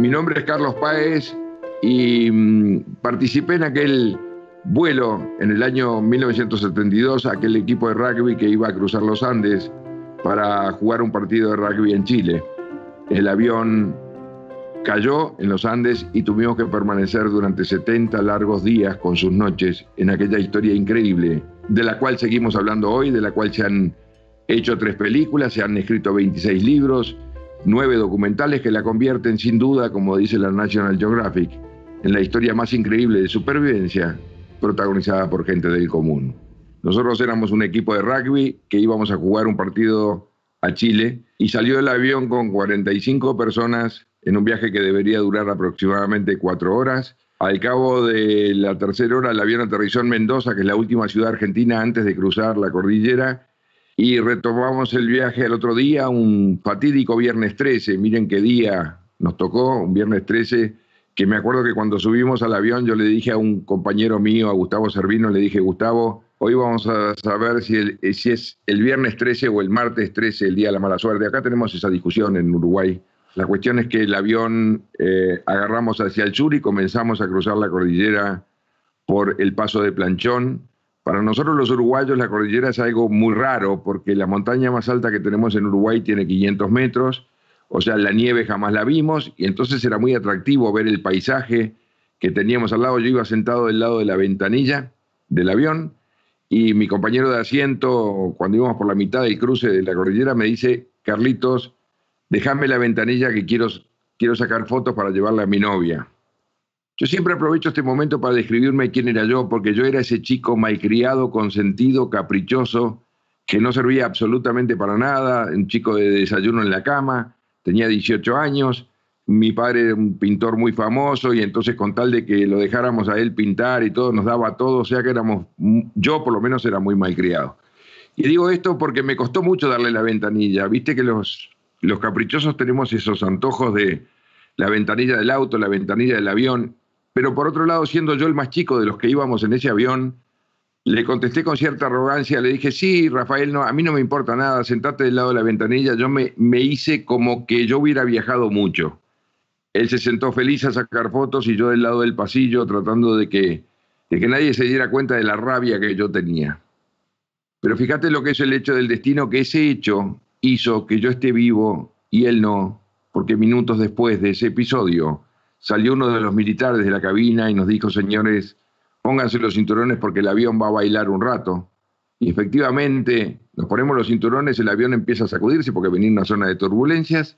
Mi nombre es Carlos Páez y mm, participé en aquel vuelo en el año 1972, aquel equipo de rugby que iba a cruzar los Andes para jugar un partido de rugby en Chile. El avión cayó en los Andes y tuvimos que permanecer durante 70 largos días con sus noches en aquella historia increíble, de la cual seguimos hablando hoy, de la cual se han hecho tres películas, se han escrito 26 libros, nueve documentales que la convierten sin duda, como dice la National Geographic, en la historia más increíble de supervivencia protagonizada por gente del común. Nosotros éramos un equipo de rugby que íbamos a jugar un partido a Chile y salió del avión con 45 personas en un viaje que debería durar aproximadamente cuatro horas. Al cabo de la tercera hora el avión aterrizó en Mendoza, que es la última ciudad argentina antes de cruzar la cordillera, y retomamos el viaje al otro día, un fatídico viernes 13. Miren qué día nos tocó, un viernes 13, que me acuerdo que cuando subimos al avión yo le dije a un compañero mío, a Gustavo Servino, le dije, Gustavo, hoy vamos a saber si, eh, es el viernes 13 o el martes 13, el día de la mala suerte. Acá tenemos esa discusión en Uruguay. La cuestión es que el avión eh, agarramos hacia el sur y comenzamos a cruzar la cordillera por el paso de Planchón, para nosotros los uruguayos la cordillera es algo muy raro porque la montaña más alta que tenemos en Uruguay tiene 500 metros, o sea, la nieve jamás la vimos y entonces era muy atractivo ver el paisaje que teníamos al lado. Yo iba sentado del lado de la ventanilla del avión y mi compañero de asiento, cuando íbamos por la mitad del cruce de la cordillera, me dice, Carlitos, déjame la ventanilla que quiero, quiero sacar fotos para llevarla a mi novia. Yo siempre aprovecho este momento para describirme quién era yo, porque yo era ese chico malcriado, consentido, caprichoso, que no servía absolutamente para nada, un chico de desayuno en la cama, tenía 18 años, mi padre era un pintor muy famoso y entonces con tal de que lo dejáramos a él pintar y todo, nos daba todo, o sea que éramos, yo por lo menos era muy malcriado. Y digo esto porque me costó mucho darle la ventanilla, viste que los, los caprichosos tenemos esos antojos de la ventanilla del auto, la ventanilla del avión, pero por otro lado, siendo yo el más chico de los que íbamos en ese avión, le contesté con cierta arrogancia, le dije, sí, Rafael, no, a mí no me importa nada, sentate del lado de la ventanilla, yo me, me hice como que yo hubiera viajado mucho. Él se sentó feliz a sacar fotos y yo del lado del pasillo tratando de que, de que nadie se diera cuenta de la rabia que yo tenía. Pero fíjate lo que es el hecho del destino, que ese hecho hizo que yo esté vivo y él no, porque minutos después de ese episodio, salió uno de los militares de la cabina y nos dijo, señores, pónganse los cinturones porque el avión va a bailar un rato. Y efectivamente nos ponemos los cinturones, el avión empieza a sacudirse porque venía una zona de turbulencias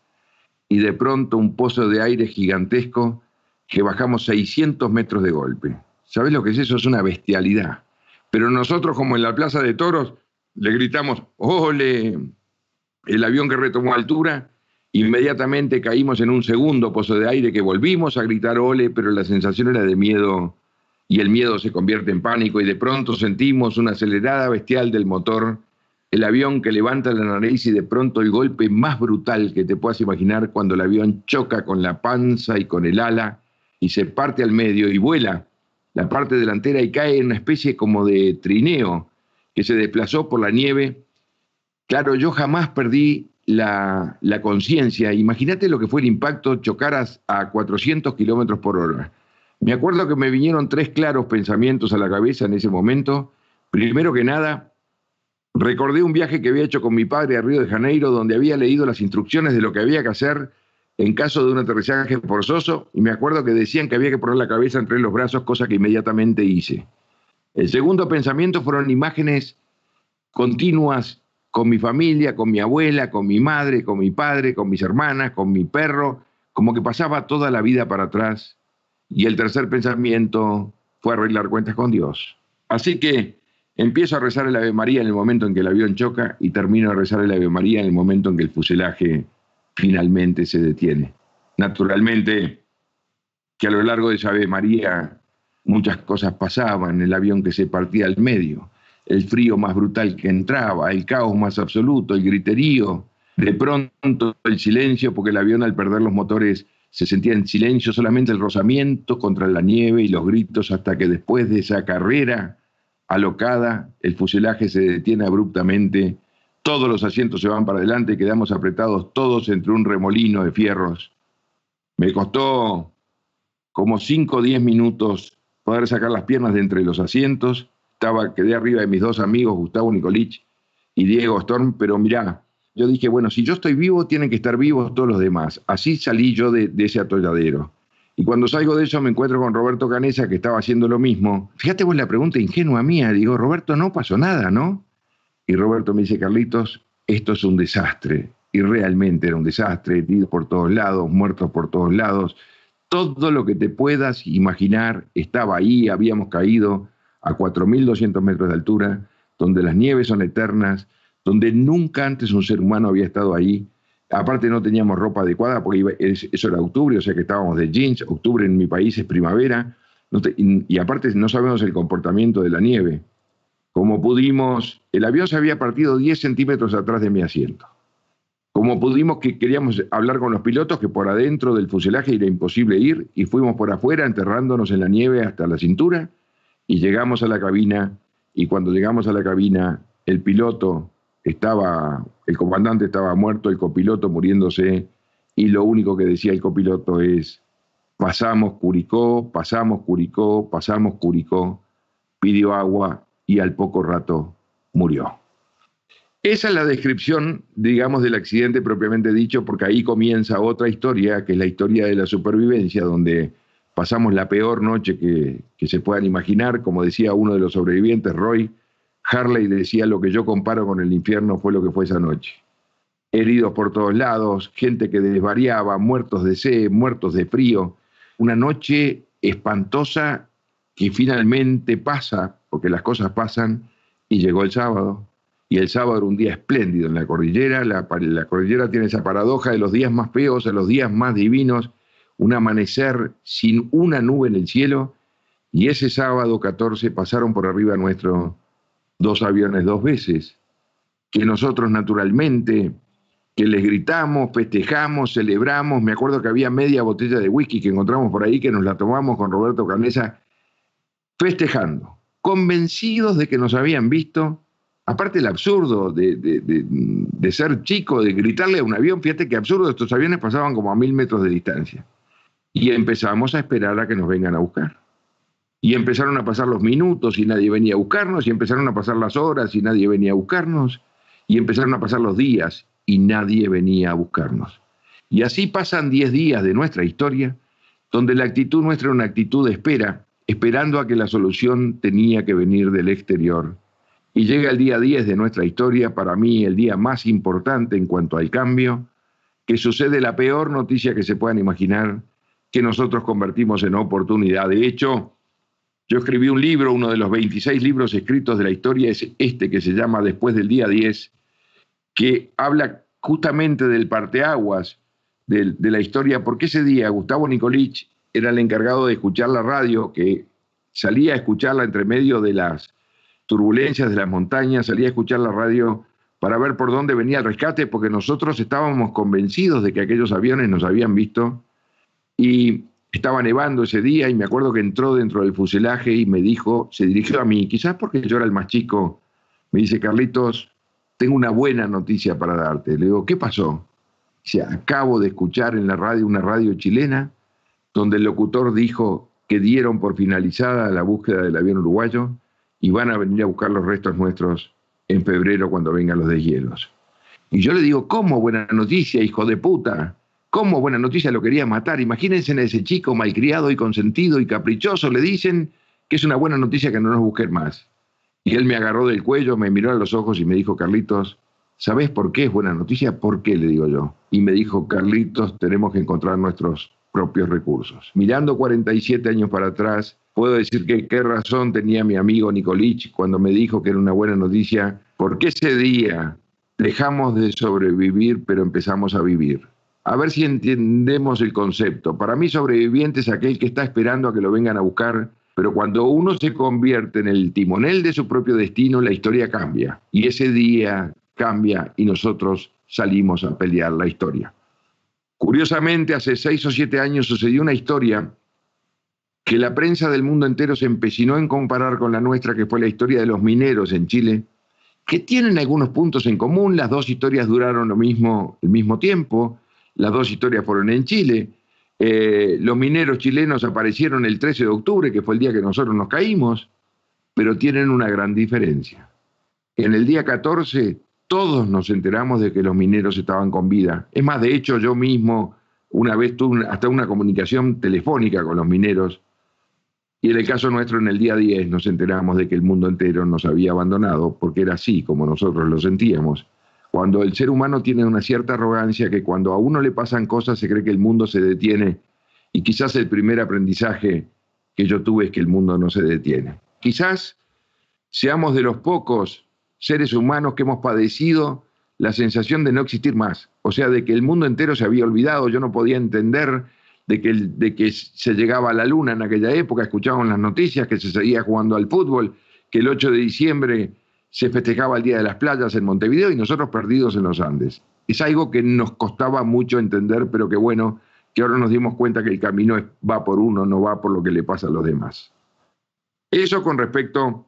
y de pronto un pozo de aire gigantesco que bajamos 600 metros de golpe. ¿Sabes lo que es eso? Es una bestialidad. Pero nosotros, como en la Plaza de Toros, le gritamos, ole, el avión que retomó altura Inmediatamente caímos en un segundo pozo de aire que volvimos a gritar ole, pero la sensación era de miedo y el miedo se convierte en pánico y de pronto sentimos una acelerada bestial del motor, el avión que levanta la nariz y de pronto el golpe más brutal que te puedas imaginar cuando el avión choca con la panza y con el ala y se parte al medio y vuela la parte delantera y cae en una especie como de trineo que se desplazó por la nieve. Claro, yo jamás perdí la, conciencia. Imagínate lo que fue el impacto chocaras a 400 kilómetros por hora. Me acuerdo que me vinieron tres claros pensamientos a la cabeza en ese momento. Primero que nada, recordé un viaje que había hecho con mi padre a Río de Janeiro, donde había leído las instrucciones de lo que había que hacer en caso de un aterrizaje forzoso, y me acuerdo que decían que había que poner la cabeza entre los brazos, cosa que inmediatamente hice. El segundo pensamiento fueron imágenes continuas con mi familia, con mi abuela, con mi madre, con mi padre, con mis hermanas, con mi perro, como que pasaba toda la vida para atrás. Y el tercer pensamiento fue arreglar cuentas con Dios. Así que empiezo a rezar el Ave María en el momento en que el avión choca y termino a rezar el Ave María en el momento en que el fuselaje finalmente se detiene. Naturalmente que a lo largo de esa Ave María muchas cosas pasaban, en el avión que se partía al medio, el frío más brutal que entraba, el caos más absoluto, el griterío, de pronto el silencio, porque el avión al perder los motores se sentía en silencio, solamente el rozamiento contra la nieve y los gritos hasta que después de esa carrera alocada, el fuselaje se detiene abruptamente, todos los asientos se van para adelante, y quedamos apretados todos entre un remolino de fierros. Me costó como 5 o 10 minutos poder sacar las piernas de entre los asientos estaba, quedé arriba de mis dos amigos, Gustavo Nicolich y Diego Storm, pero mirá, yo dije, bueno, si yo estoy vivo, tienen que estar vivos todos los demás. Así salí yo de, ese atolladero. Y cuando salgo de eso me encuentro con Roberto Canesa, que estaba haciendo lo mismo. Fíjate vos la pregunta ingenua mía, digo, Roberto, no pasó nada, ¿no? Y Roberto me dice, Carlitos, esto es un desastre. Y realmente era un desastre, heridos por todos lados, muertos por todos lados. Todo lo que te puedas imaginar estaba ahí, habíamos caído a 4.200 metros de altura, donde las nieves son eternas, donde nunca antes un ser humano había estado ahí. Aparte no teníamos ropa adecuada porque eso era octubre, o sea que estábamos de jeans, octubre en mi país es primavera, y, aparte no sabemos el comportamiento de la nieve. Como pudimos, el avión se había partido 10 centímetros atrás de mi asiento. Como pudimos que queríamos hablar con los pilotos que por adentro del fuselaje era imposible ir y fuimos por afuera enterrándonos en la nieve hasta la cintura y llegamos a la cabina y cuando llegamos a la cabina el piloto estaba, el comandante estaba muerto, el copiloto muriéndose y lo único que decía el copiloto es, pasamos Curicó, pasamos Curicó, pasamos Curicó, pidió agua y al poco rato murió. Esa es la descripción, digamos, del accidente propiamente dicho, porque ahí comienza otra historia, que es la historia de la supervivencia, donde pasamos la peor noche que, se puedan imaginar. Como decía uno de los sobrevivientes, Roy Harley, decía, lo que yo comparo con el infierno fue lo que fue esa noche. Heridos por todos lados, gente que desvariaba, muertos de sed, muertos de frío. Una noche espantosa que finalmente pasa, porque las cosas pasan, y llegó el sábado. Y el sábado era un día espléndido en la cordillera. La, cordillera tiene esa paradoja de los días más feos a los días más divinos un amanecer sin una nube en el cielo, y ese sábado 14 pasaron por arriba nuestros dos aviones dos veces, que nosotros naturalmente, que les gritamos, festejamos, celebramos, me acuerdo que había media botella de whisky que encontramos por ahí, que nos la tomamos con Roberto Canesa, festejando, convencidos de que nos habían visto, aparte el absurdo de, de, ser chico, de gritarle a un avión, fíjate que absurdo, estos aviones pasaban como a mil metros de distancia y empezamos a esperar a que nos vengan a buscar. Y empezaron a pasar los minutos y nadie venía a buscarnos, y empezaron a pasar las horas y nadie venía a buscarnos, y empezaron a pasar los días y nadie venía a buscarnos. Y así pasan 10 días de nuestra historia, donde la actitud nuestra era una actitud de espera, esperando a que la solución tenía que venir del exterior. Y llega el día 10 de nuestra historia, para mí el día más importante en cuanto al cambio, que sucede la peor noticia que se puedan imaginar, que nosotros convertimos en oportunidad. De hecho, yo escribí un libro, uno de los 26 libros escritos de la historia es este que se llama Después del día 10, que habla justamente del parteaguas de, la historia, porque ese día Gustavo Nicolich era el encargado de escuchar la radio, que salía a escucharla entre medio de las turbulencias de las montañas, salía a escuchar la radio para ver por dónde venía el rescate, porque nosotros estábamos convencidos de que aquellos aviones nos habían visto y estaba nevando ese día y me acuerdo que entró dentro del fuselaje y me dijo, se dirigió a mí, quizás porque yo era el más chico, me dice, Carlitos, tengo una buena noticia para darte. Le digo, ¿qué pasó? Dice, acabo de escuchar en la radio, una radio chilena, donde el locutor dijo que dieron por finalizada la búsqueda del avión uruguayo y van a venir a buscar los restos nuestros en febrero cuando vengan los deshielos. Y yo le digo, ¿cómo buena noticia, hijo de puta? ¿Cómo Buena Noticia lo quería matar? Imagínense a ese chico malcriado y consentido y caprichoso, le dicen que es una buena noticia que no nos busquen más. Y él me agarró del cuello, me miró a los ojos y me dijo, Carlitos, ¿sabes por qué es buena noticia? ¿Por qué? le digo yo. Y me dijo, Carlitos, tenemos que encontrar nuestros propios recursos. Mirando 47 años para atrás, puedo decir que qué razón tenía mi amigo Nicolich cuando me dijo que era una buena noticia, porque ese día dejamos de sobrevivir, pero empezamos a vivir. A ver si entendemos el concepto. Para mí sobreviviente es aquel que está esperando a que lo vengan a buscar, pero cuando uno se convierte en el timonel de su propio destino, la historia cambia. Y ese día cambia y nosotros salimos a pelear la historia. Curiosamente, hace seis o siete años sucedió una historia que la prensa del mundo entero se empecinó en comparar con la nuestra, que fue la historia de los mineros en Chile, que tienen algunos puntos en común, las dos historias duraron lo mismo, el mismo tiempo, las dos historias fueron en Chile. Eh, los mineros chilenos aparecieron el 13 de octubre, que fue el día que nosotros nos caímos, pero tienen una gran diferencia. En el día 14 todos nos enteramos de que los mineros estaban con vida. Es más, de hecho yo mismo una vez tuve hasta una comunicación telefónica con los mineros y en el caso nuestro, en el día 10, nos enteramos de que el mundo entero nos había abandonado, porque era así como nosotros lo sentíamos cuando el ser humano tiene una cierta arrogancia que cuando a uno le pasan cosas se cree que el mundo se detiene y quizás el primer aprendizaje que yo tuve es que el mundo no se detiene. Quizás seamos de los pocos seres humanos que hemos padecido la sensación de no existir más, o sea, de que el mundo entero se había olvidado, yo no podía entender de que, de que se llegaba a la luna en aquella época, escuchábamos las noticias, que se seguía jugando al fútbol, que el 8 de diciembre se festejaba el Día de las Playas en Montevideo y nosotros perdidos en los Andes. Es algo que nos costaba mucho entender, pero que bueno, que ahora nos dimos cuenta que el camino va por uno, no va por lo que le pasa a los demás. Eso con respecto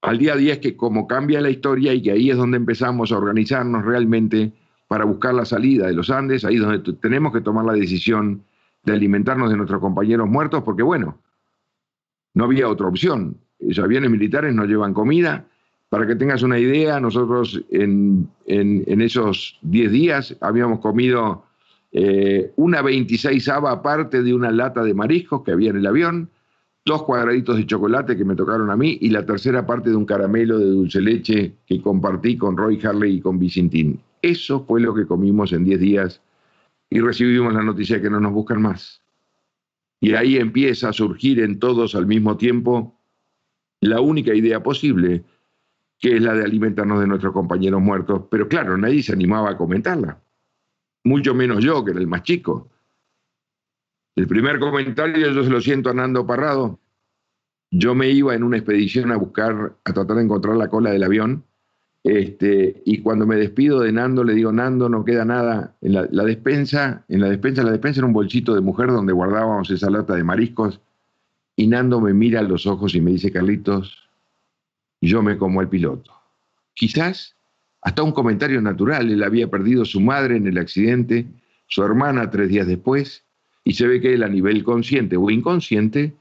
al día 10, que como cambia la historia y que ahí es donde empezamos a organizarnos realmente para buscar la salida de los Andes, ahí es donde tenemos que tomar la decisión de alimentarnos de nuestros compañeros muertos, porque bueno, no había otra opción. Los aviones militares no llevan comida, para que tengas una idea, nosotros en, esos 10 días habíamos comido eh, una 26 ava aparte de una lata de mariscos que había en el avión, dos cuadraditos de chocolate que me tocaron a mí y la tercera parte de un caramelo de dulce leche que compartí con Roy Harley y con Vicentín. Eso fue lo que comimos en 10 días y recibimos la noticia de que no nos buscan más. Y ahí empieza a surgir en todos al mismo tiempo la única idea posible, que es la de alimentarnos de nuestros compañeros muertos, pero claro, nadie se animaba a comentarla, mucho menos yo, que era el más chico. El primer comentario yo se lo siento a Nando Parrado. Yo me iba en una expedición a buscar, a tratar de encontrar la cola del avión, este, y cuando me despido de Nando, le digo, Nando, no queda nada. En la, despensa, en la despensa, la despensa era un bolsito de mujer donde guardábamos esa lata de mariscos. Y Nando me mira a los ojos y me dice, Carlitos, yo me como al piloto. Quizás hasta un comentario natural, él había perdido su madre en el accidente, su hermana tres días después, y se ve que él a nivel consciente o inconsciente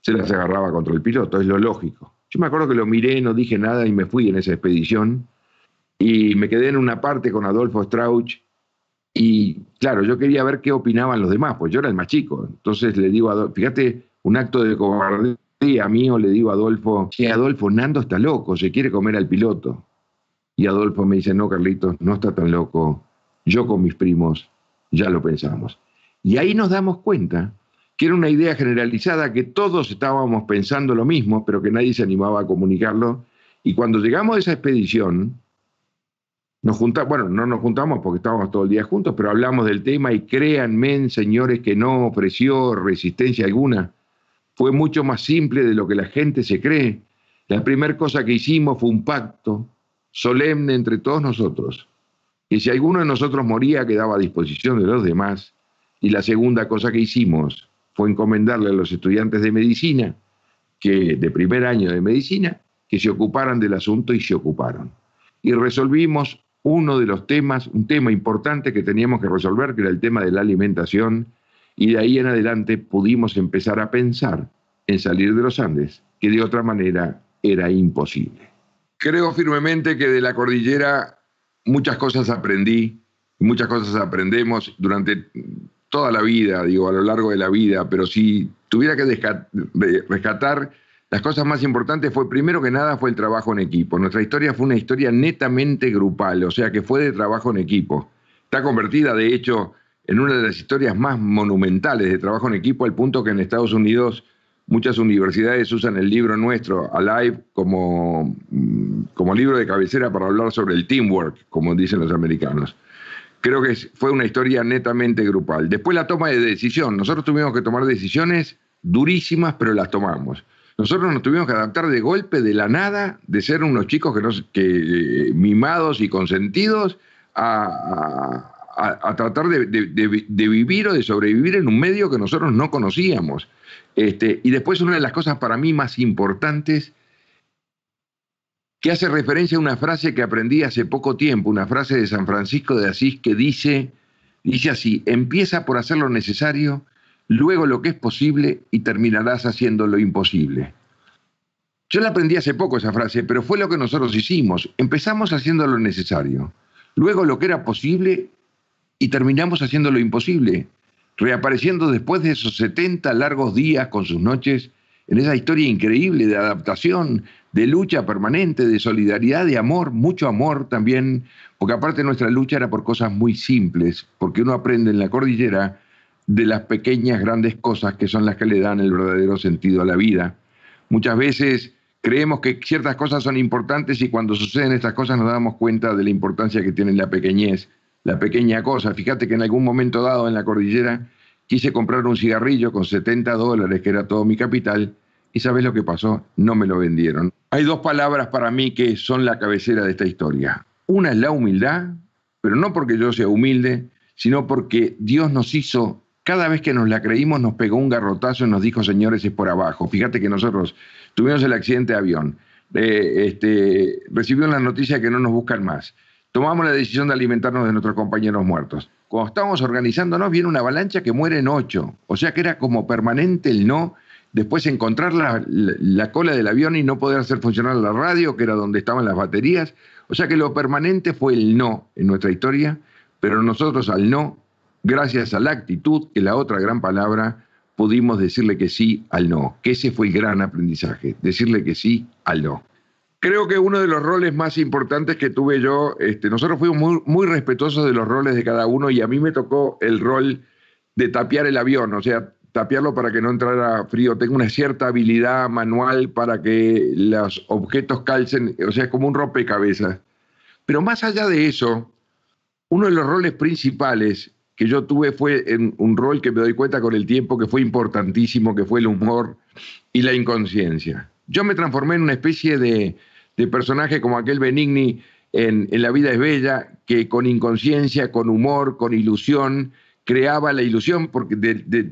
se las agarraba contra el piloto, es lo lógico. Yo me acuerdo que lo miré, no dije nada y me fui en esa expedición y me quedé en una parte con Adolfo Strauch y claro, yo quería ver qué opinaban los demás, pues yo era el más chico. Entonces le digo a Adolfo, fíjate, un acto de cobardía a mí le digo a Adolfo, si Adolfo, Nando está loco, se quiere comer al piloto. Y Adolfo me dice, no, Carlitos, no está tan loco. Yo con mis primos ya lo pensamos. Y ahí nos damos cuenta que era una idea generalizada que todos estábamos pensando lo mismo, pero que nadie se animaba a comunicarlo. Y cuando llegamos a esa expedición, nos juntamos, bueno, no nos juntamos porque estábamos todo el día juntos, pero hablamos del tema y créanme, señores, que no ofreció resistencia alguna fue mucho más simple de lo que la gente se cree. La primera cosa que hicimos fue un pacto solemne entre todos nosotros, que si alguno de nosotros moría quedaba a disposición de los demás. Y la segunda cosa que hicimos fue encomendarle a los estudiantes de medicina, que de primer año de medicina, que se ocuparan del asunto y se ocuparon. Y resolvimos uno de los temas, un tema importante que teníamos que resolver, que era el tema de la alimentación y de ahí en adelante pudimos empezar a pensar en salir de los Andes, que de otra manera era imposible. Creo firmemente que de la cordillera muchas cosas aprendí, muchas cosas aprendemos durante toda la vida, digo, a lo largo de la vida, pero si tuviera que rescatar las cosas más importantes fue, primero que nada, fue el trabajo en equipo. Nuestra historia fue una historia netamente grupal, o sea que fue de trabajo en equipo. Está convertida, de hecho, en una de las historias más monumentales de trabajo en equipo, al punto que en Estados Unidos muchas universidades usan el libro nuestro, Alive, como, mm, como libro de cabecera para hablar sobre el teamwork, como dicen los americanos. Creo que fue una historia netamente grupal. Después la toma de decisión. Nosotros tuvimos que tomar decisiones durísimas, pero las tomamos. Nosotros nos tuvimos que adaptar de golpe, de la nada, de ser unos chicos que, que eh, mimados y consentidos a a, tratar de, vivir o de sobrevivir en un medio que nosotros no conocíamos. Este, y después una de las cosas para mí más importantes que hace referencia a una frase que aprendí hace poco tiempo, una frase de San Francisco de Asís que dice, dice así, empieza por hacer lo necesario, luego lo que es posible y terminarás haciendo lo imposible. Yo la aprendí hace poco esa frase, pero fue lo que nosotros hicimos. Empezamos haciendo lo necesario, luego lo que era posible y terminamos haciendo lo imposible, reapareciendo después de esos 70 largos días con sus noches en esa historia increíble de adaptación, de lucha permanente, de solidaridad, de amor, mucho amor también, porque aparte nuestra lucha era por cosas muy simples, porque uno aprende en la cordillera de las pequeñas grandes cosas que son las que le dan el verdadero sentido a la vida. Muchas veces creemos que ciertas cosas son importantes y cuando suceden estas cosas nos damos cuenta de la importancia que tiene la pequeñez la pequeña cosa. Fíjate que en algún momento dado en la cordillera quise comprar un cigarrillo con 70 dólares, que era todo mi capital, y ¿sabes lo que pasó? No me lo vendieron. Hay dos palabras para mí que son la cabecera de esta historia. Una es la humildad, pero no porque yo sea humilde, sino porque Dios nos hizo, cada vez que nos la creímos, nos pegó un garrotazo y nos dijo, señores, es por abajo. Fíjate que nosotros tuvimos el accidente de avión. Eh, este, recibió la noticia que no nos buscan más tomamos la decisión de alimentarnos de nuestros compañeros muertos. Cuando estábamos organizándonos, viene una avalancha que muere en ocho. O sea que era como permanente el no. Después encontrar la, cola del avión y no poder hacer funcionar la radio, que era donde estaban las baterías. O sea que lo permanente fue el no en nuestra historia, pero nosotros al no, gracias a la actitud, que la otra gran palabra, pudimos decirle que sí al no. Que ese fue el gran aprendizaje, decirle que sí al no. Creo que uno de los roles más importantes que tuve yo, este, nosotros fuimos muy, respetuosos de los roles de cada uno y a mí me tocó el rol de tapear el avión, o sea, tapearlo para que no entrara frío. Tengo una cierta habilidad manual para que los objetos calcen, o sea, es como un rompecabezas. Pero más allá de eso, uno de los roles principales que yo tuve fue un rol que me doy cuenta con el tiempo que fue importantísimo, que fue el humor y la inconsciencia. Yo me transformé en una especie de de personajes como aquel Benigni en, La vida es bella, que con inconsciencia, con humor, con ilusión, creaba la ilusión porque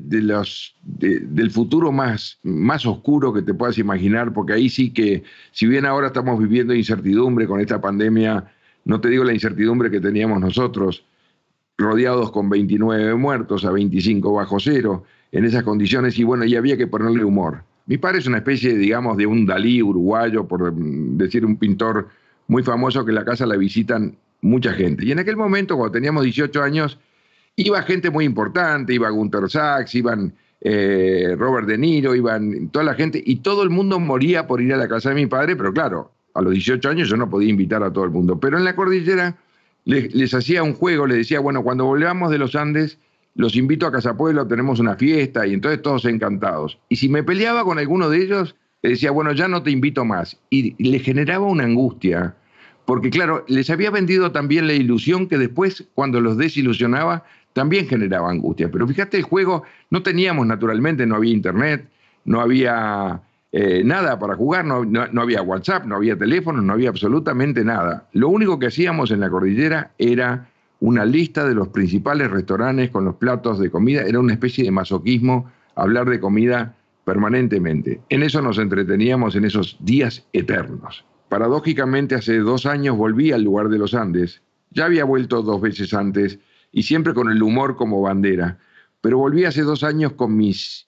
los, del futuro más, más oscuro que te puedas imaginar, porque ahí sí que, si bien ahora estamos viviendo incertidumbre con esta pandemia, no te digo la incertidumbre que teníamos nosotros, rodeados con 29 muertos a 25 bajo cero, en esas condiciones, y bueno, y había que ponerle humor. Mi padre es una especie, digamos, de un Dalí uruguayo, por decir un pintor muy famoso que la casa la visitan mucha gente. Y en aquel momento, cuando teníamos 18 años, iba gente muy importante, iba Gunter Sachs, iban eh, Robert De Niro, iban toda la gente, y todo el mundo moría por ir a la casa de mi padre, pero claro, a los 18 años yo no podía invitar a todo el mundo. Pero en la cordillera les, les hacía un juego, les decía, bueno, cuando volvamos de los Andes, los invito a Casa Pueblo, tenemos una fiesta y entonces todos encantados. Y si me peleaba con alguno de ellos, le decía, bueno, ya no te invito más. Y le generaba una angustia, porque claro, les había vendido también la ilusión que después, cuando los desilusionaba, también generaba angustia. Pero fíjate, el juego no teníamos naturalmente, no había internet, no había eh, nada para jugar, no, no, había WhatsApp, no había teléfono, no había absolutamente nada. Lo único que hacíamos en la cordillera era una lista de los principales restaurantes con los platos de comida. Era una especie de masoquismo hablar de comida permanentemente. En eso nos entreteníamos en esos días eternos. Paradójicamente, hace dos años volví al lugar de los Andes. Ya había vuelto dos veces antes y siempre con el humor como bandera. Pero volví hace dos años con mis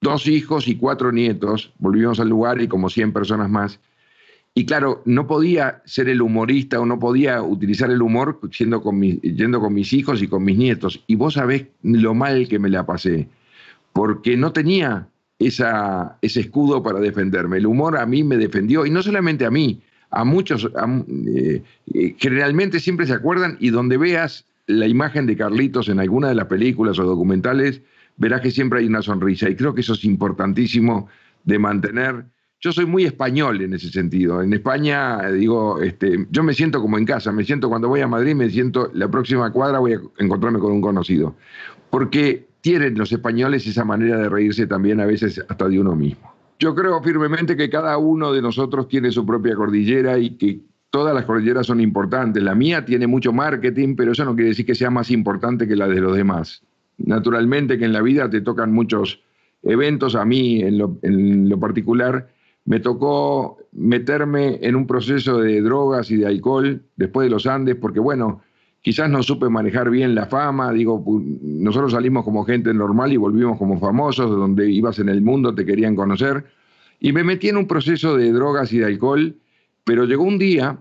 dos hijos y cuatro nietos. Volvimos al lugar y como 100 personas más. Y claro, no podía ser el humorista o no podía utilizar el humor yendo con, mis hijos y con mis nietos. Y vos sabés lo mal que me la pasé, porque no tenía esa, ese escudo para defenderme. El humor a mí me defendió, y no solamente a mí, a muchos, eh, eh, generalmente siempre se acuerdan y donde veas la imagen de Carlitos en alguna de las películas o documentales, verás que siempre hay una sonrisa. Y creo que eso es importantísimo de mantener yo soy muy español en ese sentido. En España, digo, este, yo me siento como en casa, me siento cuando voy a Madrid, me siento, la próxima cuadra voy a encontrarme con un conocido. Porque tienen los españoles esa manera de reírse también a veces hasta de uno mismo. Yo creo firmemente que cada uno de nosotros tiene su propia cordillera y que todas las cordilleras son importantes. La mía tiene mucho marketing, pero eso no quiere decir que sea más importante que la de los demás. Naturalmente que en la vida te tocan muchos eventos, a mí en lo particular me tocó meterme en un proceso de drogas y de alcohol después de los Andes, porque bueno, quizás no supe manejar bien la fama, digo, pues, nosotros salimos como gente normal y volvimos como famosos, donde ibas en el mundo, te querían conocer, y me metí en un proceso de drogas y de alcohol, pero llegó un día,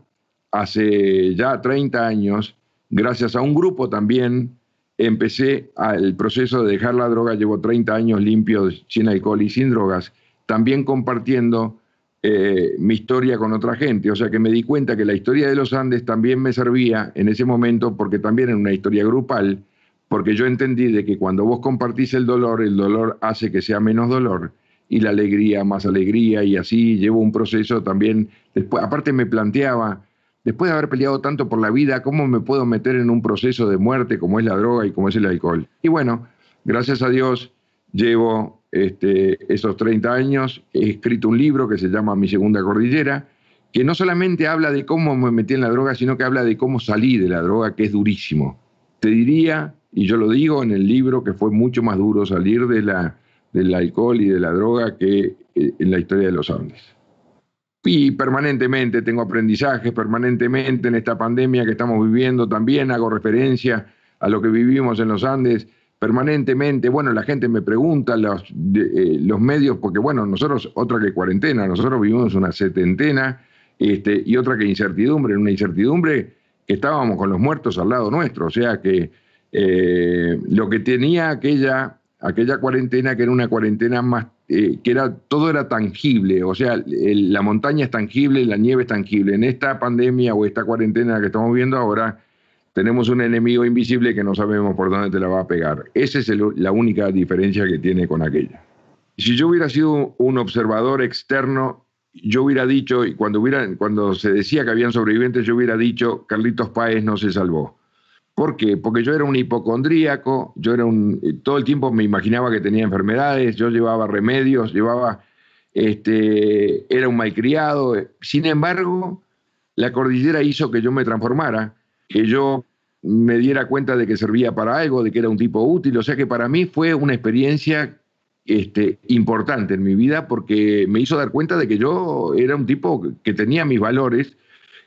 hace ya 30 años, gracias a un grupo también, empecé el proceso de dejar la droga, llevo 30 años limpio, sin alcohol y sin drogas, también compartiendo eh, mi historia con otra gente. O sea que me di cuenta que la historia de los Andes también me servía en ese momento porque también era una historia grupal, porque yo entendí de que cuando vos compartís el dolor, el dolor hace que sea menos dolor y la alegría más alegría y así llevo un proceso también. Después, aparte me planteaba, después de haber peleado tanto por la vida, ¿cómo me puedo meter en un proceso de muerte como es la droga y como es el alcohol? Y bueno, gracias a Dios llevo este, esos 30 años, he escrito un libro que se llama Mi Segunda Cordillera, que no solamente habla de cómo me metí en la droga, sino que habla de cómo salí de la droga, que es durísimo. Te diría, y yo lo digo en el libro, que fue mucho más duro salir de la, del alcohol y de la droga que eh, en la historia de los Andes. Y permanentemente tengo aprendizajes, permanentemente en esta pandemia que estamos viviendo, también hago referencia a lo que vivimos en los Andes permanentemente, bueno, la gente me pregunta, eh, los, medios, porque bueno, nosotros, otra que cuarentena, nosotros vivimos una setentena este, y otra que incertidumbre, en una incertidumbre que estábamos con los muertos al lado nuestro, o sea que eh, lo que tenía aquella, aquella cuarentena, que era una cuarentena más, eh, que era, todo era tangible, o sea, la montaña es tangible, la nieve es tangible, en esta pandemia o esta cuarentena que estamos viendo ahora, tenemos un enemigo invisible que no sabemos por dónde te la va a pegar. Esa es la única diferencia que tiene con aquella. Si yo hubiera sido un observador externo, yo hubiera dicho, y cuando, hubiera, cuando se decía que habían sobrevivientes, yo hubiera dicho, Carlitos Paez no se salvó. ¿Por qué? Porque yo era un hipocondríaco, yo era un, eh, todo el tiempo me imaginaba que tenía enfermedades, yo llevaba remedios, llevaba, este, era un malcriado. Sin embargo, la cordillera hizo que yo me transformara que yo me diera cuenta de que servía para algo, de que era un tipo útil. O sea que para mí fue una experiencia este, importante en mi vida porque me hizo dar cuenta de que yo era un tipo que tenía mis valores,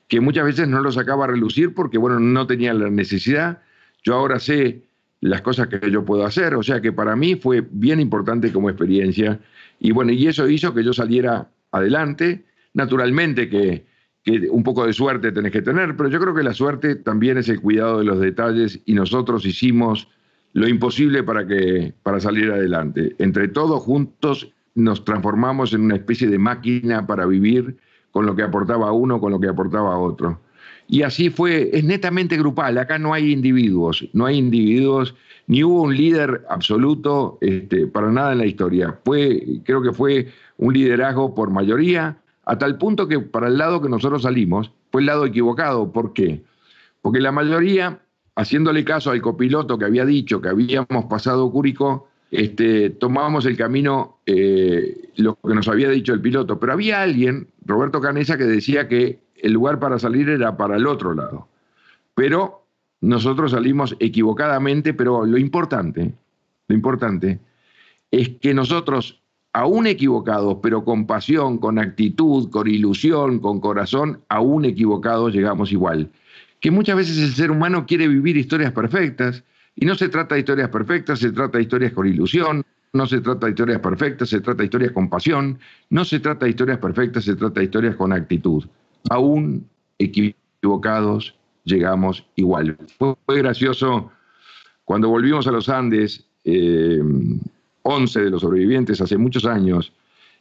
que muchas veces no los sacaba a relucir porque, bueno, no tenía la necesidad. Yo ahora sé las cosas que yo puedo hacer, o sea que para mí fue bien importante como experiencia. Y bueno, y eso hizo que yo saliera adelante. Naturalmente que que un poco de suerte tenés que tener, pero yo creo que la suerte también es el cuidado de los detalles y nosotros hicimos lo imposible para, que, para salir adelante. Entre todos juntos nos transformamos en una especie de máquina para vivir con lo que aportaba uno, con lo que aportaba otro. Y así fue, es netamente grupal, acá no hay individuos, no hay individuos, ni hubo un líder absoluto este, para nada en la historia. Fue, creo que fue un liderazgo por mayoría, a tal punto que para el lado que nosotros salimos fue el lado equivocado. ¿Por qué? Porque la mayoría, haciéndole caso al copiloto que había dicho que habíamos pasado Curicó, este, tomábamos el camino, eh, lo que nos había dicho el piloto. Pero había alguien, Roberto Canesa, que decía que el lugar para salir era para el otro lado. Pero nosotros salimos equivocadamente, pero lo importante, lo importante es que nosotros aún equivocados, pero con pasión, con actitud, con ilusión, con corazón, aún equivocados llegamos igual. Que muchas veces el ser humano quiere vivir historias perfectas, y no se trata de historias perfectas, se trata de historias con ilusión, no se trata de historias perfectas, se trata de historias con pasión, no se trata de historias perfectas, se trata de historias con actitud. Aún equivocados llegamos igual. Fue, gracioso cuando volvimos a los Andes. Eh, 11 de los sobrevivientes hace muchos años.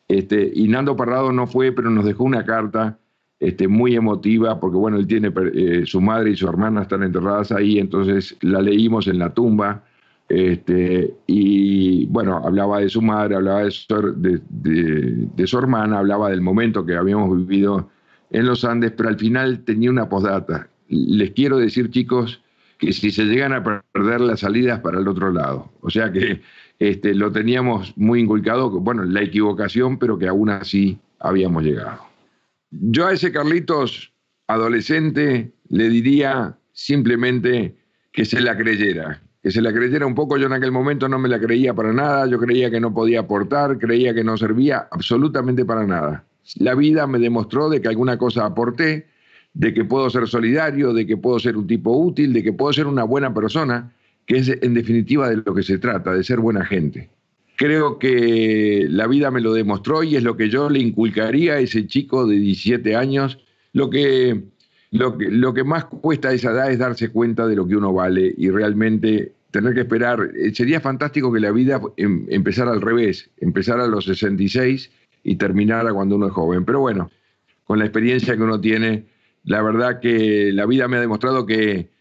Este, y Nando Parrado no fue, pero nos dejó una carta este, muy emotiva, porque bueno, él tiene, eh, su madre y su hermana están enterradas ahí, entonces la leímos en la tumba. Este, y bueno, hablaba de su madre, hablaba de de su hermana, hablaba del momento que habíamos vivido en los Andes, pero al final tenía una posdata. Les quiero decir, chicos, que si se llegan a perder las salidas para el otro lado. O sea que este, lo teníamos muy inculcado, bueno, la equivocación, pero que aún así habíamos llegado. Yo a ese Carlitos adolescente le diría simplemente que se la creyera, que se la creyera un poco. Yo en aquel momento no me la creía para nada, yo creía que no podía aportar, creía que no servía absolutamente para nada. La vida me demostró de que alguna cosa aporté, de que puedo ser solidario, de que puedo ser un tipo útil, de que puedo ser una buena persona, que es en definitiva de lo que se trata, de ser buena gente. Creo que la vida me lo demostró y es lo que yo le inculcaría a ese chico de 17 años. Lo que, lo que, lo que más cuesta a esa edad es darse cuenta de lo que uno vale y realmente tener que esperar. Eh, sería fantástico que la vida em, empezara al revés, empezara a los 66 y terminara cuando uno es joven. Pero bueno, con la experiencia que uno tiene, la verdad que la vida me ha demostrado que,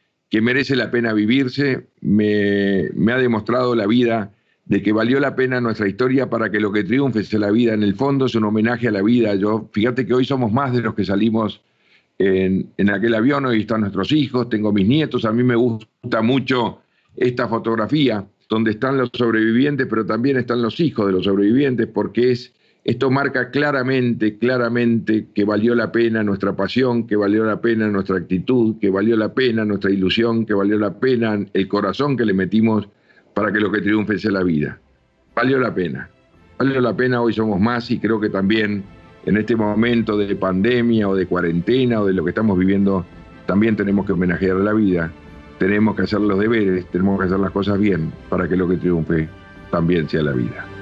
merece la pena vivirse, me, ha demostrado la vida de que valió la pena nuestra historia para que lo que triunfe sea la vida. En el fondo es un homenaje a la vida. Yo, fíjate que hoy somos más de los que salimos en, en aquel avión, hoy están nuestros hijos, tengo mis nietos, a mí me gusta mucho esta fotografía donde están los sobrevivientes, pero también están los hijos de los sobrevivientes, porque es esto marca claramente, claramente que valió la pena nuestra pasión, que valió la pena nuestra actitud, que valió la pena nuestra ilusión, que valió la pena el corazón que le metimos para que lo que triunfe sea la vida. Valió la pena. Valió la pena, hoy somos más y creo que también en este momento de pandemia o de cuarentena o de lo que estamos viviendo, también tenemos que homenajear la vida, tenemos que hacer los deberes, tenemos que hacer las cosas bien para que lo que triunfe también sea la vida.